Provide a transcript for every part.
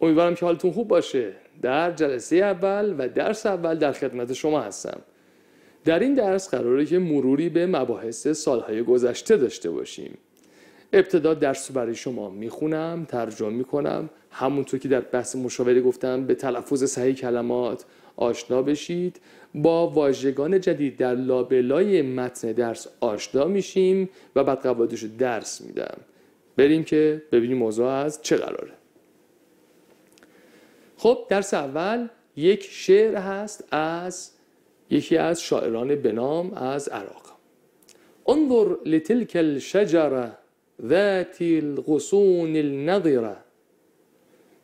امیدوارم که حالتون خوب باشه در جلسه اول و درس اول در خدمت شما هستم در این درس قراره که مروری به مباحث سالهای گذشته داشته باشیم ابتدا درس برای شما میخونم ترجمه میکنم همونطور که در بحث مشاوره گفتم به تلفظ صحیح کلمات آشنا بشید با واژگان جدید در لابلای متن درس آشنا میشیم و بعد قواعدش درس میدم بریم که ببینیم موضوع از چه قراره خب درس اول یک شعر هست از یکی از شاعران به نام از عراق انظر لتلك الشجره ذات الغصون النظره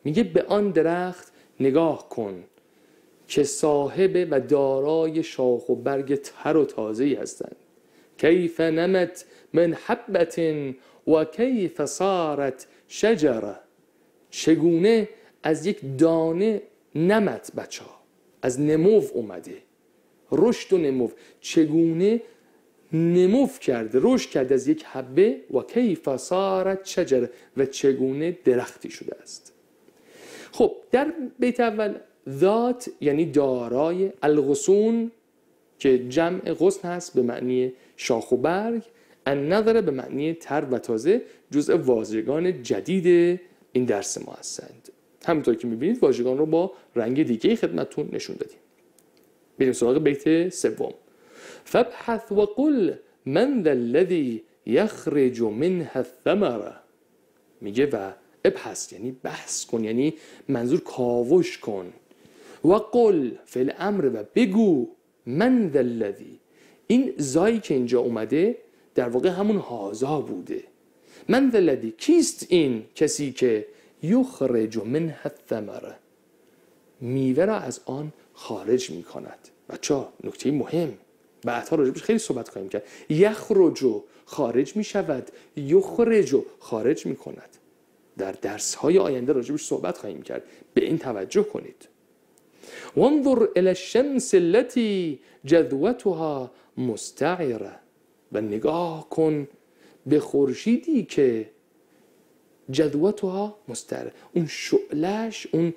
میگه به آن درخت نگاه کن که صاحب و دارای شاخ و برگ تر و تازه هستند کیف نمت من حبت و کیف صارت شجره چگونه از یک دانه نمت بچه ها از نموف اومده رشد و نموف چگونه نموف کرده رشد کرده از یک حبه و کیف صارت شجره و چگونه درختی شده است خب در بیت اول ذات یعنی دارای الغصون که جمع غصن هست به معنی شاخ و برگ نظر به معنی تر و تازه جزء واژگان جدید این درس ما هستند همونطور که میبینید واژگان رو با رنگ دیگه خدمتتون نشون دادیم بریم سراغ بیت سوم فابحث وقل من ذا الذی یخرج منها الثمره میگه و ابحث یعنی بحث کن یعنی منظور کاوش کن و قل فعل امر و بگو من ذا الذی این زایی که اینجا اومده در واقع همون هازا بوده من ذا الذی کیست این کسی که یخرج منها الثمره میوه را از آن خارج می کند بچه نکته مهم بعدها راجبش خیلی صحبت خواهیم کرد یخرج خارج می شود یخرج خارج می کند در درس های آینده راجبش صحبت خواهیم کرد به این توجه کنید وانظر الی الشمس التی جذوتها مستعره و نگاه کن به خورشیدی که جدوتها مستعره اون شعلش اون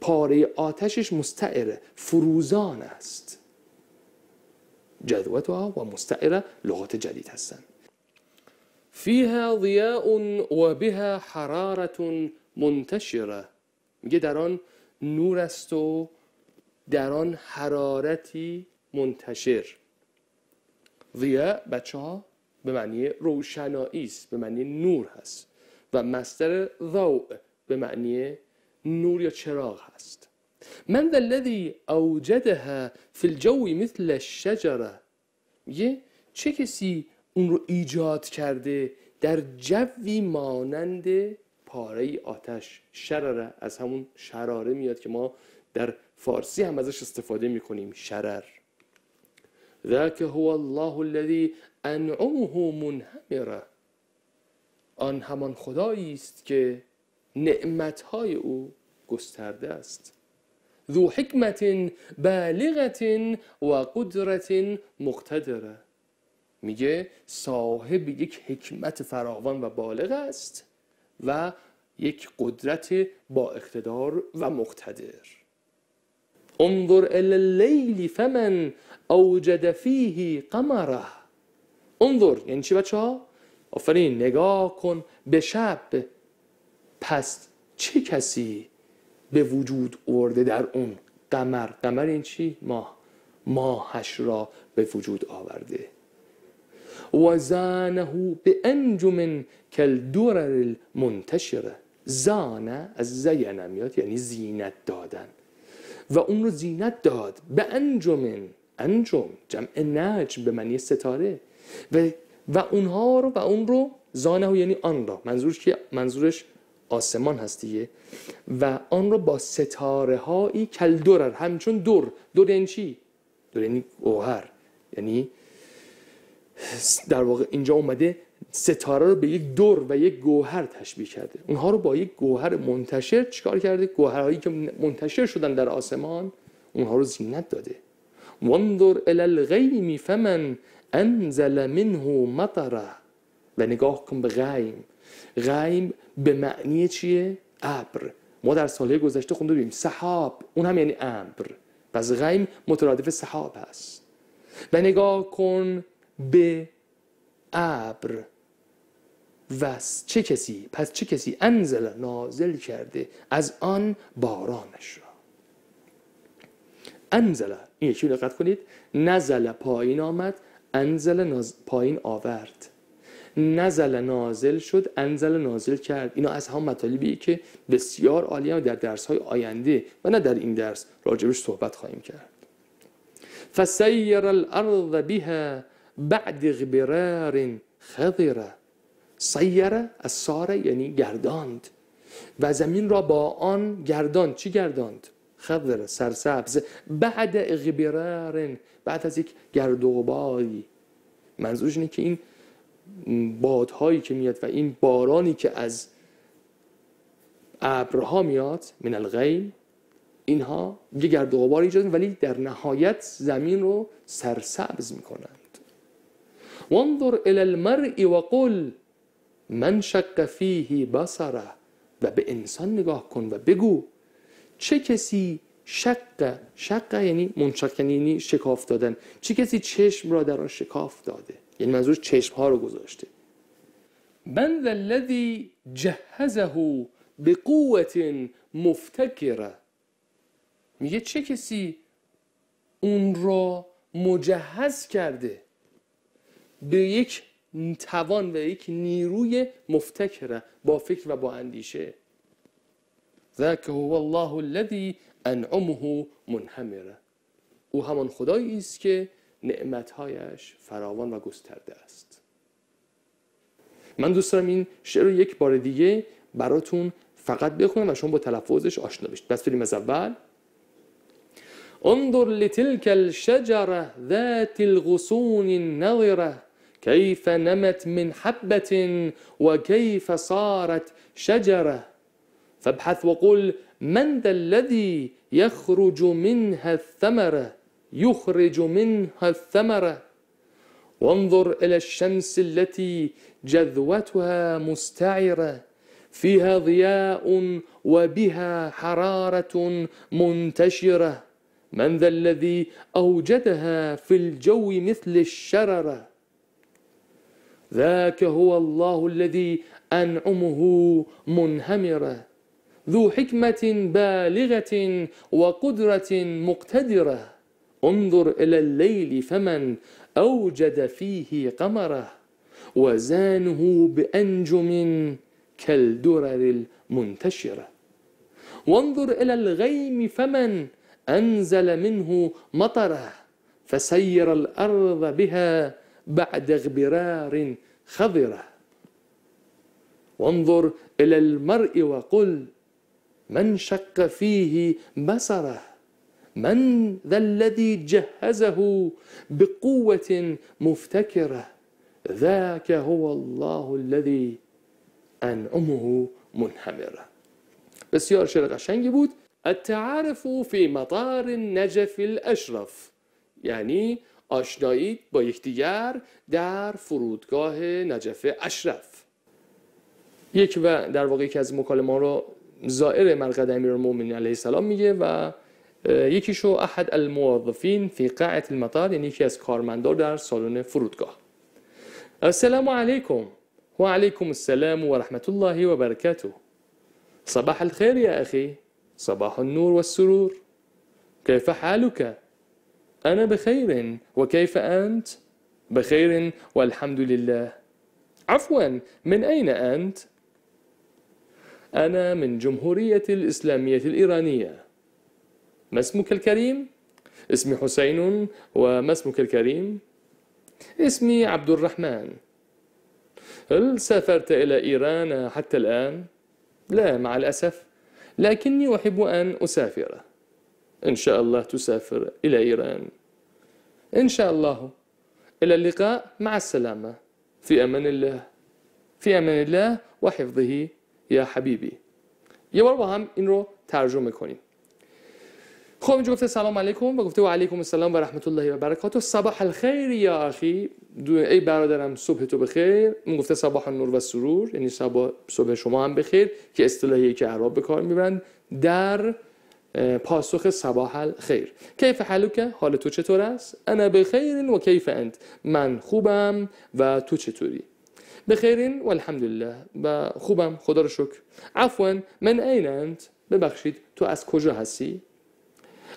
پاره آتشش مستعره فروزان است جذوتها و مستعره لغات جدید هستن فیها ضیاء و بها حرارت منتشره میگه در آن نور است و در آن حرارتی منتشر ضیاء بچه ها به معنی روشنایی است به معنی نور هست و مستر ضوء به معنی نور یا چراغ هست من ذا الذی اوجدها فی الجو مثل الشجره یه چه کسی اون رو ایجاد کرده در جوی مانند پاره آتش شرره از همون شراره میاد که ما در فارسی هم ازش استفاده میکنیم شرر ذاک هو الله الذی انعمه منهمره آن همان خدایی است که نعمتهای او گسترده است ذو حکمت بالغت و قدرت مقتدره میگه صاحب یک حکمت فراوان و بالغ است و یک قدرت با اقتدار و مقتدر انظر الى اللیل فمن اوجد فیه قمره انظر یعنی چی بچه ها؟ آفرین نگاه کن به شب پس چه کسی به وجود آورده در اون قمر قمر این چی ماه ماهش را به وجود آورده و زانه به انجم دورل المنتشره زانه از زینه یعنی زینت دادن و اون رو زینت داد به انجمن انجم جمع نجم به معنی ستاره و و اونها رو و اون رو زانه یعنی آن را منظورش که منظورش آسمان هست دیگه و آن رو با ستاره هایی کل دورر همچون دور دور یعنی چی؟ دور یعنی اوهر یعنی در واقع اینجا اومده ستاره رو به یک دور و یک گوهر تشبیه کرده اونها رو با یک گوهر منتشر چیکار کرده گوهرهایی که منتشر شدن در آسمان اونها رو زینت داده وندر الالغیمی الغیم فمن انزل منه مطره و نگاه کن به غیم غیم به معنی چیه؟ ابر ما در ساله گذشته خونده بیم سحاب اون هم یعنی ابر پس غیم مترادف سحاب هست و نگاه کن به ابر و چه کسی پس چه کسی انزل نازل کرده از آن بارانش را انزل این یکی دقت کنید نزل پایین آمد انزل ناز... پایین آورد نزل نازل شد انزل نازل کرد اینا از هم مطالبی که بسیار عالی در درس های آینده و نه در این درس راجبش صحبت خواهیم کرد فسیر الارض بها بعد غبرار خضره سیره از ساره یعنی گرداند و زمین را با آن گرداند چی گرداند؟ خضر سرسبز بعد اغبرار بعد از یک گرد و غباری منظورش اینه که این بادهایی که میاد و این بارانی که از ابرها میاد من الغیم اینها یه گرد و غبار ایجاد ولی در نهایت زمین رو سرسبز میکنند وانظر الى المرء و قل من شق فیه بصره و به انسان نگاه کن و بگو چه کسی شق شق یعنی منشق یعنی, یعنی شکاف دادن چه کسی چشم را در آن شکاف داده یعنی منظور چشم ها رو گذاشته من ذا الذی جهزه به قوت مفتکره میگه چه کسی اون را مجهز کرده به یک توان و یک نیروی مفتکره با فکر و با اندیشه ذکه هو الله الذی انعمه منهمره او همان خدایی است که نعمتهایش فراوان و گسترده است من دوست دارم این شعر رو یک بار دیگه براتون فقط بخونم و شما با تلفظش آشنا بشید پس بریم از اول انظر لتلك الشجرة ذات الغصون النظرة كيف نمت من حبة وكيف صارت شجرة فابحث وقل من ذا الذي يخرج منها الثمرة يخرج منها الثمرة وانظر إلى الشمس التي جذوتها مستعرة فيها ضياء وبها حرارة منتشرة من ذا الذي أوجدها في الجو مثل الشررة ذاك هو الله الذي أنعمه منهمره ذو حكمة بالغة وقدرة مقتدرة انظر إلى الليل فمن أوجد فيه قمره وزانه بأنجم كالدرر المنتشرة وانظر إلى الغيم فمن أنزل منه مطره فسير الأرض بها بعد اغبرار خضره وانظر إلى المرء وقل من شق فيه بصره من ذا الذي جهزه بقوه مفتكره ذاك هو الله الذي انعمه منحمره بسیار شعر قشنگی بود التعارف في مطار النجف الاشرف یعنی يعني آشنایی با یکدیگر در فرودگاه نجف اشرف یک و در واقع یکی از مکالمه رو زائر مرقد امیر المومنین علیه السلام میگه و اه، یکیشو احد الموظفین فی قاعت المطار یعنی یکی از کارمندار در سالن فرودگاه السلام علیکم و علیکم السلام و رحمت الله و برکاته صباح الخير يا أخي صباح النور والسرور كيف حالك؟ أنا بخير وكيف أنت؟ بخير والحمد لله عفوا من أين أنت؟ أنا من جمهورية الإسلامية الإيرانية ما اسمك الكريم؟ اسمي حسين وما اسمك الكريم؟ اسمي عبد الرحمن هل سافرت إلى إيران حتى الآن؟ لا مع الأسف لكني أحب أن أسافر إن شاء الله تسافر إلى إيران إن شاء الله إلى اللقاء مع السلامة في أمان الله في أمان الله وحفظه یا حبیبی یه بار با هم این رو ترجمه کنیم خب اینجا گفته سلام علیکم و گفته و علیکم السلام و رحمت الله و برکاته صبح الخیر یا اخی دو ای برادرم صبح تو بخیر اون گفته صباح النور و سرور یعنی صبح صبح شما هم بخیر که اصطلاحی که عرب به کار میبرند در پاسخ صباح الخیر کیف حلوکه حال تو چطور است انا بخیر و کیف انت من خوبم و تو چطوری بخیرین و الحمدلله و خوبم خدا رو شکر عفوا من این انت ببخشید تو از کجا هستی؟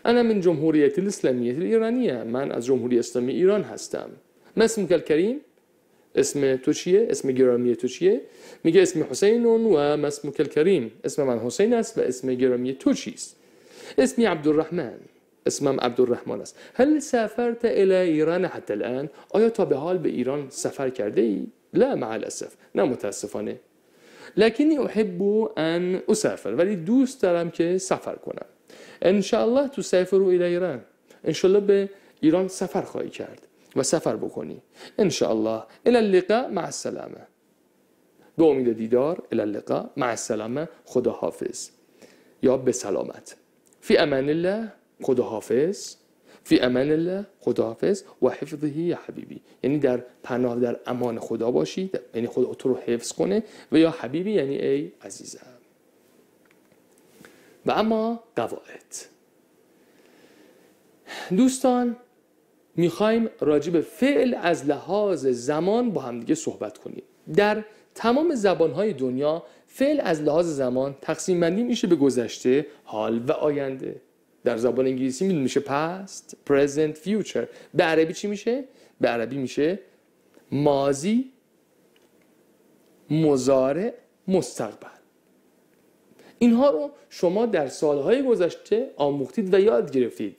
انا من جمهوریت الاسلامیت ایرانیه من از جمهوری اسلامی ایران هستم ما اسم کریم اسم تو چیه؟ اسم گرامی تو چیه؟ میگه اسم حسینون و ما اسم کریم اسم من حسین است و اسم گرامی تو چیست؟ اسمی عبدالرحمن اسمم عبدالرحمن است هل سافرت الى ایران حتی الان؟ آیا تا به حال به ایران سفر کرده ای؟ لا مع نه متاسفانه لکنی احب ان اسافر ولی دوست دارم که سفر کنم الله تو سفر و ایران الله به ایران سفر خواهی کرد و سفر بکنی الله الی اللقاء مع السلامه به امید دیدار الى اللقاء مع السلامه خدا حافظ یا به سلامت فی امان الله خدا حافظ فی امان الله خداحافظ و حفظه یا حبیبی یعنی در پناه در امان خدا باشی یعنی خدا تو رو حفظ کنه و یا حبیبی یعنی ای عزیزم و اما قواعد دوستان میخوایم راجع به فعل از لحاظ زمان با همدیگه صحبت کنیم در تمام زبانهای دنیا فعل از لحاظ زمان تقسیم بندی میشه به گذشته، حال و آینده در زبان انگلیسی میدون میشه past, پرزنت فیوچر به عربی چی میشه به عربی میشه ماضی مزارع مستقبل اینها رو شما در سالهای گذشته آموختید و یاد گرفتید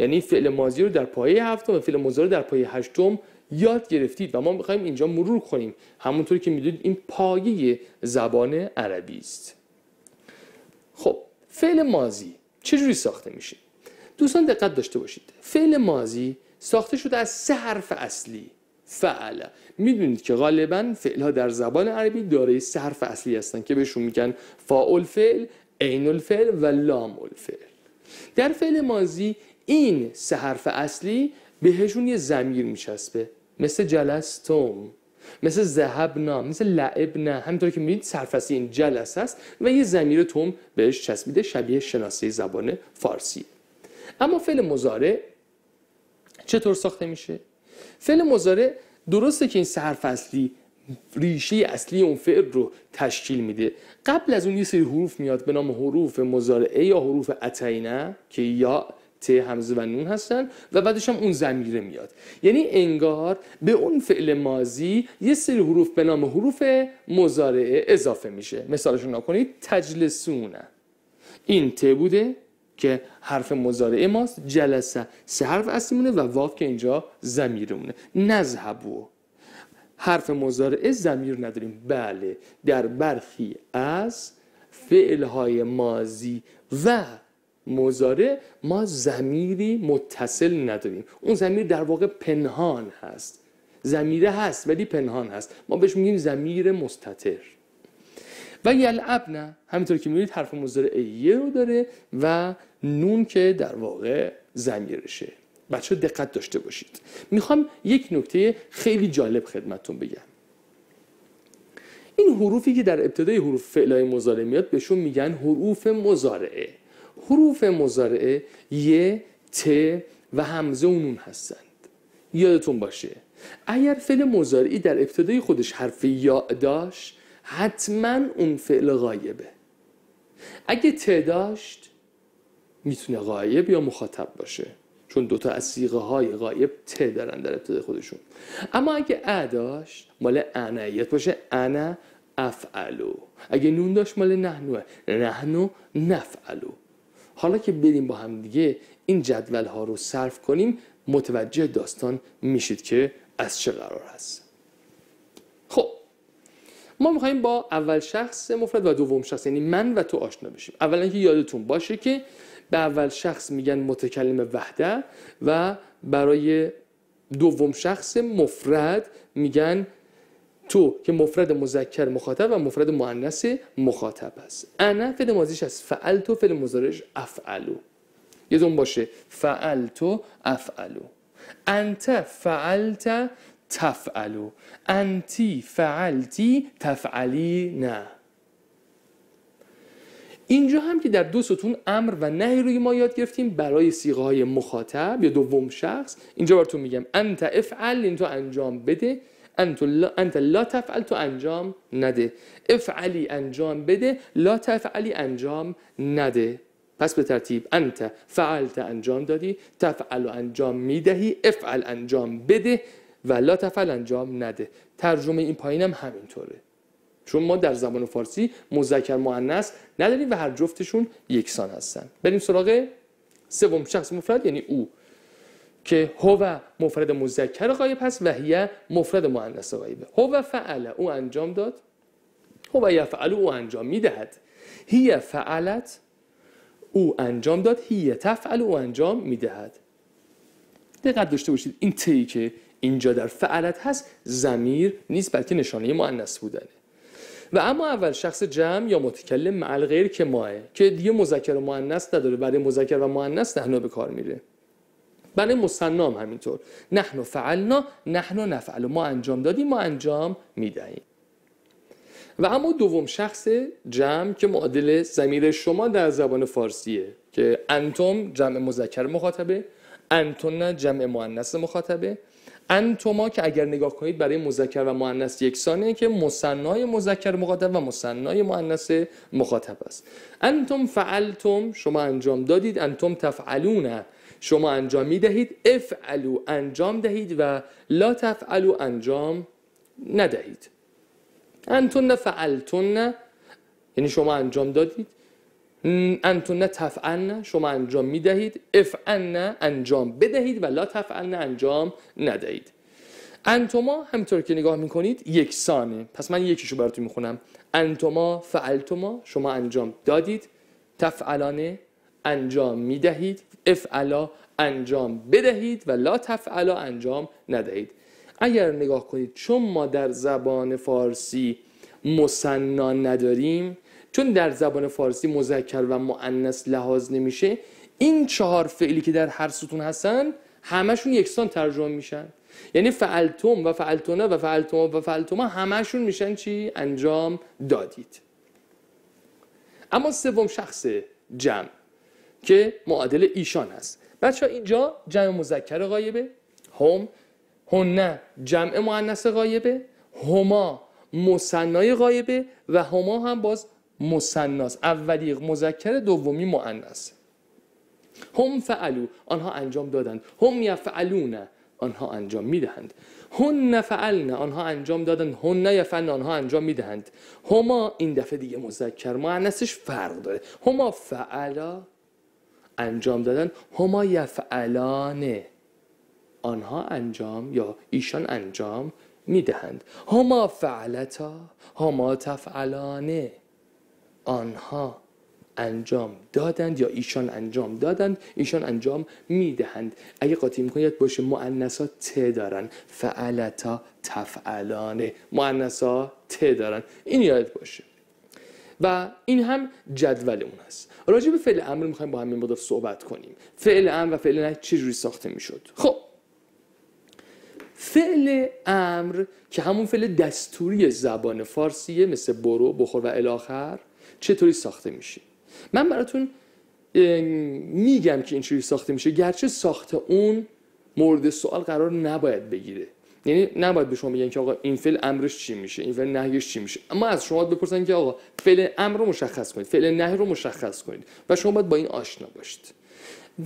یعنی فعل ماضی رو در پایه هفتم و فعل مضارع در پایه هشتم یاد گرفتید و ما میخوایم اینجا مرور کنیم همونطور که میدونید این پایه زبان عربی است خب فعل ماضی چجوری ساخته میشه دوستان دقت داشته باشید فعل مازی ساخته شده از سه حرف اصلی فعل میدونید که غالبا فعل ها در زبان عربی دارای سه حرف اصلی هستن که بهشون میگن فاعل فعل عین الفعل و لام الفعل در فعل مازی این سه حرف اصلی بهشون یه زمیر میچسبه مثل جلستم مثل نه، مثل نه همینطور که میبینید سرفصل این جلسه است و یه زمیر توم بهش چسبیده شبیه شناسه زبان فارسی اما فعل مضارع چطور ساخته میشه فعل مضارع درسته که این سرفصلی ریشه اصلی اون فعل رو تشکیل میده قبل از اون یه سری حروف میاد به نام حروف مزارعه یا حروف اتینه که یا ت همزه و نون هستن و بعدش هم اون زمیره میاد یعنی انگار به اون فعل مازی یه سری حروف به نام حروف مزارعه اضافه میشه مثالشون نکنید تجلسونه این ت بوده که حرف مزارعه ماست جلسه سه حرف اصلی و واف که اینجا زمیره مونه نذهبو حرف مزارعه زمیر نداریم بله در برخی از فعلهای مازی و مزاره ما زمیری متصل نداریم اون زمیر در واقع پنهان هست زمیره هست ولی پنهان هست ما بهش میگیم زمیر مستطر و نه همینطور که میبینید حرف مزاره یه رو داره و نون که در واقع زمیرشه بچه دقت داشته باشید میخوام یک نکته خیلی جالب خدمتون بگم این حروفی که در ابتدای حروف فعلای مزاره میاد بهشون میگن حروف مزارعه حروف مزارعه یه، ت و همزه و هستند یادتون باشه اگر فعل مزارعی در ابتدای خودش حرف یا داشت حتما اون فعل غایبه اگه ت داشت میتونه غایب یا مخاطب باشه چون دوتا از سیغه های غایب ت دارن در ابتدای خودشون اما اگه ا داشت مال انعیت باشه انا افعلو اگه نون داشت مال نحنوه نحنو نفعلو حالا که بریم با هم دیگه این جدول ها رو صرف کنیم متوجه داستان میشید که از چه قرار هست خب ما میخوایم با اول شخص مفرد و دوم شخص یعنی من و تو آشنا بشیم اولا که یادتون باشه که به اول شخص میگن متکلم وحده و برای دوم شخص مفرد میگن تو که مفرد مذکر مخاطب و مفرد مؤنث مخاطب است انا فعل ماضیش از تو فعل مضارعش افعلو دون باشه فعل تو افعلو انت فعلت تفعلو انتی فعلتی تفعلی نه اینجا هم که در دو ستون امر و نهی روی ما یاد گرفتیم برای سیغه های مخاطب یا دوم شخص اینجا براتون میگم انت افعل این تو انجام بده انت لا تفعل تو انجام نده افعلی انجام بده لا تفعلی انجام نده پس به ترتیب انت فعلت انجام دادی تفعل و انجام میدهی افعل انجام بده و لا تفعل انجام نده ترجمه این پایینم هم همینطوره چون ما در زبان فارسی مذکر مؤنث نداریم و هر جفتشون یکسان هستن بریم سراغ سوم شخص مفرد یعنی او که هو مفرد مذکر غایب هست و هیه مفرد مؤنث غایبه هو فعله او انجام داد هو یفعل او انجام میدهد هیه فعلت او انجام داد هیه تفعل او انجام میدهد دقت داشته باشید این تی که اینجا در فعلت هست زمیر نیست بلکه نشانه مؤنث بودنه و اما اول شخص جمع یا متکلم معل غیر که ماه که دیگه مذکر و مؤنث نداره برای مذکر و مؤنث نحنا به کار میره برای بله، مصنام همینطور نحن فعلنا نحن نفعل ما انجام دادیم ما انجام میدهیم و اما دوم شخص جمع که معادل زمیر شما در زبان فارسیه که انتم جمع مذکر مخاطبه انتون جمع مؤنث مخاطبه انتما که اگر نگاه کنید برای مذکر و مؤنث یکسانه که مصنای مذکر مخاطب و مصنای مؤنث مخاطب است انتم فعلتم شما انجام دادید انتم تفعلونه. شما انجام می دهید افعلو انجام دهید و لا تفعلو انجام ندهید انتون فعلتون یعنی شما انجام دادید انتون تفعلن شما انجام می دهید نه انجام بدهید و لا تفعلن انجام ندهید انتما همطور که نگاه می یک یکسانه پس من یکیشو براتون خونم انتما فعلتما شما انجام دادید تفعلانه انجام میدهید افعلا انجام بدهید و لا تفعلا انجام ندهید اگر نگاه کنید چون ما در زبان فارسی مصنا نداریم چون در زبان فارسی مذکر و معنس لحاظ نمیشه این چهار فعلی که در هر ستون هستن همشون یکسان ترجمه میشن یعنی فعلتم و فعلتونه و فعلتما و فعلتما همشون میشن چی؟ انجام دادید اما سوم شخص جمع که معادل ایشان است بچه اینجا جمع مذکر غایبه هم هنه جمع مؤنث غایبه هما مصنای غایبه و هما هم باز مصناس اولی مذکر دومی مؤنث هم فعلو آنها انجام دادند هم یفعلون آنها انجام میدهند هن فعلن آنها انجام دادن هن یفعلن آنها انجام میدهند هما این دفعه دیگه مذکر مؤنثش فرق داره هما فعلا انجام دادن هما یفعلانه آنها انجام یا ایشان انجام میدهند هما فعلتا هما تفعلانه آنها انجام دادند یا ایشان انجام دادند ایشان انجام میدهند اگه قاطی میکنید یاد باشه ها ت دارن فعلتا تفعلانه ها ت دارن این یاد باشه و این هم جدول اون هست. راجع به فعل امر میخوایم با همین مقدار صحبت کنیم فعل امر و فعل نه چجوری ساخته میشد خب فعل امر که همون فعل دستوری زبان فارسیه مثل برو بخور و الاخر چطوری ساخته میشه من براتون میگم که این اینجوری ساخته میشه گرچه ساخت اون مورد سوال قرار نباید بگیره یعنی نباید به شما بگن که آقا این فعل امرش چی میشه این فعل نهیش چی میشه اما از شما بپرسن که آقا فعل امر رو مشخص کنید فعل نهی رو مشخص کنید و شما باید با این آشنا باشید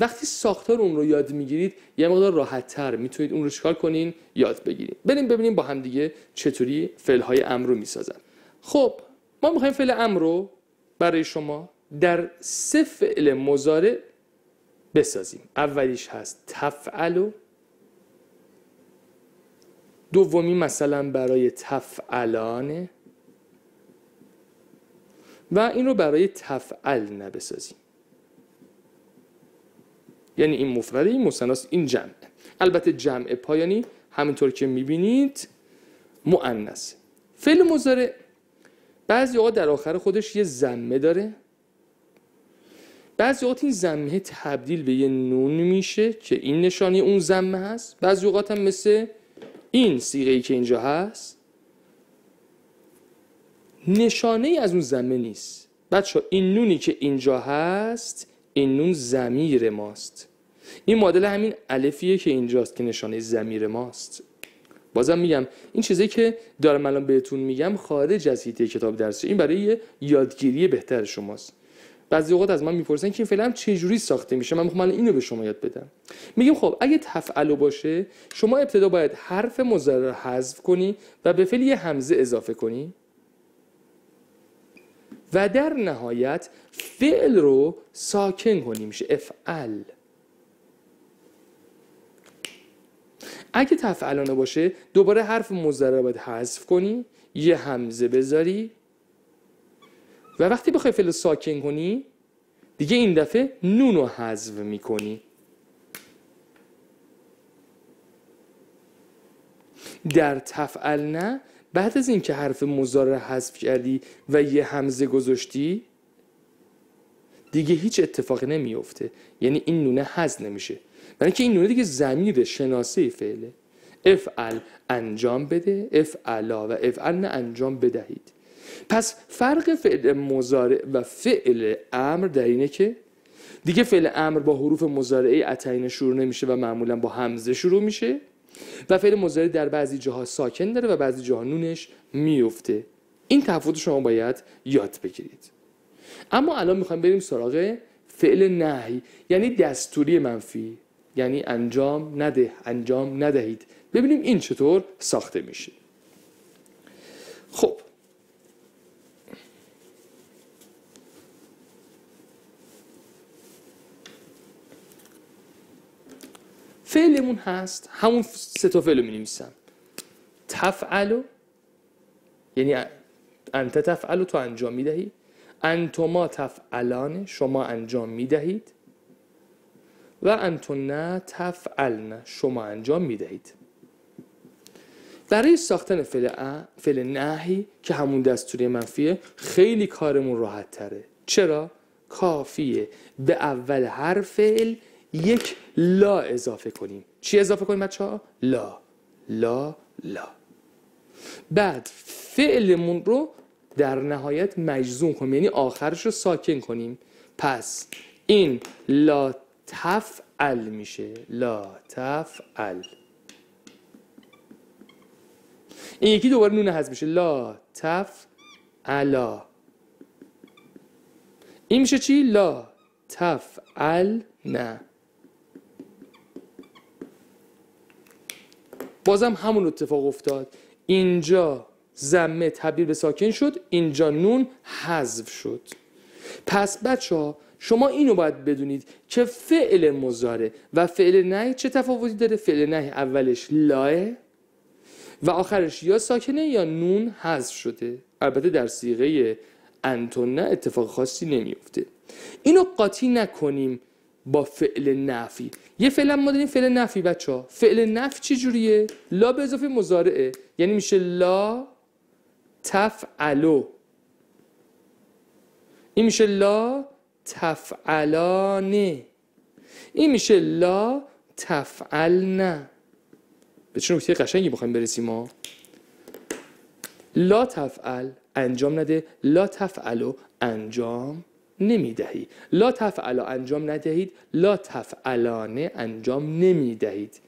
وقتی ساختار اون رو یاد میگیرید یه مقدار راحت تر میتونید اون رو چیکار کنین یاد بگیرید بریم ببینیم با هم دیگه چطوری فعل های امر رو میسازن خب ما میخوایم فعل امر رو برای شما در سه فعل مضارع بسازیم اولیش هست تفعل دومی مثلا برای تفعلانه و این رو برای تفعل نبسازیم یعنی این مفرده این این جمع البته جمع پایانی همینطور که میبینید مؤنث فعل مزاره بعضی اوقات در آخر خودش یه زمه داره بعضی اوقات این زمه تبدیل به یه نون میشه که این نشانی اون زمه هست بعضی اوقات هم مثل این سیغه ای که اینجا هست نشانه ای از اون زمه نیست بچه این نونی که اینجا هست این نون زمیر ماست این مدل همین الفیه که اینجاست که نشانه زمیر ماست بازم میگم این چیزی که دارم الان بهتون میگم خارج از هیته کتاب درسی این برای یادگیری بهتر شماست بعضی اوقات از من میپرسن که این فعلا چه جوری ساخته میشه من میخوام اینو به شما یاد بدم میگم خب اگه تفعلو باشه شما ابتدا باید حرف رو حذف کنی و به فعل یه همزه اضافه کنی و در نهایت فعل رو ساکن کنی میشه افعل اگه تفعلانه باشه دوباره حرف رو باید حذف کنی یه همزه بذاری و وقتی بخوای فعل ساکن کنی دیگه این دفعه نون رو حذف میکنی در تفعل نه بعد از اینکه حرف مزار حذف کردی و یه همزه گذاشتی دیگه هیچ اتفاقی نمیفته یعنی این نونه حذف نمیشه برای که این نونه دیگه زمیر شناسه فعله افعل انجام بده افعلا و افعل نه انجام بدهید پس فرق فعل مزارع و فعل امر در اینه که دیگه فعل امر با حروف مزارعه اتعین شروع نمیشه و معمولا با همزه شروع میشه و فعل مزارع در بعضی جاها ساکن داره و بعضی جاها نونش میفته این تفاوت شما باید یاد بگیرید اما الان میخوایم بریم سراغ فعل نهی یعنی دستوری منفی یعنی انجام نده انجام ندهید ببینیم این چطور ساخته میشه خب فعلمون هست همون سه تا فعل می تفعلو یعنی انت تفعلو تو انجام می دهی انتما تفعلان شما انجام می دهید و تفعل تفعلن شما انجام می دهید برای ساختن فعل, فعل نهی که همون دستوری منفیه خیلی کارمون راحت تره چرا؟ کافیه به اول هر فعل یک لا اضافه کنیم چی اضافه کنیم بچه ها؟ لا لا لا بعد فعلمون رو در نهایت مجزوم کنیم یعنی آخرش رو ساکن کنیم پس این لا تفعل میشه لا تفعل این یکی دوباره نونه هز میشه لا تفعلا این میشه چی؟ لا تفعل نه بازم همون اتفاق افتاد اینجا زمه تبدیل به ساکن شد اینجا نون حذف شد پس بچه ها شما اینو باید بدونید که فعل مزاره و فعل نه چه تفاوتی داره فعل نه اولش لاه و آخرش یا ساکنه یا نون حذف شده البته در سیغه انتون نه اتفاق خاصی نمیفته اینو قاطی نکنیم با فعل نفی یه فعل ما داریم فعل نفی بچه ها فعل نفی چی جوریه؟ لا به اضافه مزارعه یعنی میشه لا تفعلو این میشه لا تفعلانه این میشه لا تفعلنه به چه نکته قشنگی بخوایم برسیم ما لا تفعل انجام نده لا تفعلو انجام نمیدهی لا تفعلا انجام ندهید لا تفعلانه انجام نمیدهید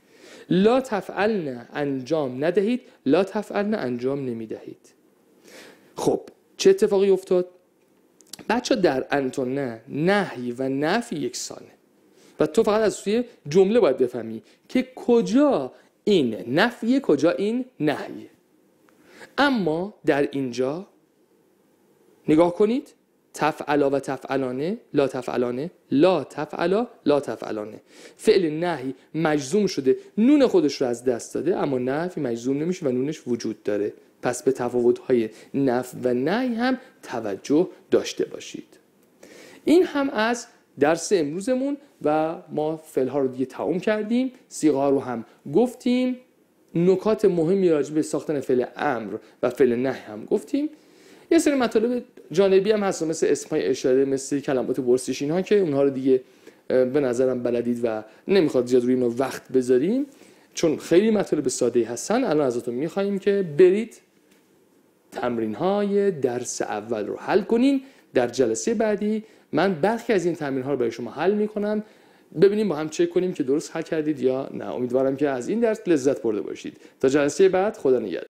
لا تفعلن انجام ندهید لا تفعلن انجام نمیدهید خب چه اتفاقی افتاد بچه در انتون نه نهی و نفی یکسانه و تو فقط از سوی جمله باید بفهمی که کجا این نفیه کجا این نهیه اما در اینجا نگاه کنید تفعلا و تفعلانه لا تفعلانه لا تفعلا لا تفعلانه فعل نهی مجزوم شده نون خودش رو از دست داده اما نفی مجزوم نمیشه و نونش وجود داره پس به های نف و نهی هم توجه داشته باشید این هم از درس امروزمون و ما فعلها رو دیگه تعوم کردیم سیغا رو هم گفتیم نکات مهمی راجع به ساختن فعل امر و فعل نهی هم گفتیم یه سری مطالب جانبی هم هست مثل اسمای اشاره مثل کلمات ورسیش اینها که اونها رو دیگه به نظرم بلدید و نمیخواد زیاد روی اینا وقت بذاریم چون خیلی مطالب ساده هستن الان ازتون میخواییم که برید تمرین های درس اول رو حل کنین در جلسه بعدی من برخی از این تمرین ها رو برای شما حل میکنم ببینیم با هم چک کنیم که درست حل کردید یا نه امیدوارم که از این درس لذت برده باشید تا جلسه بعد خدا نگهدار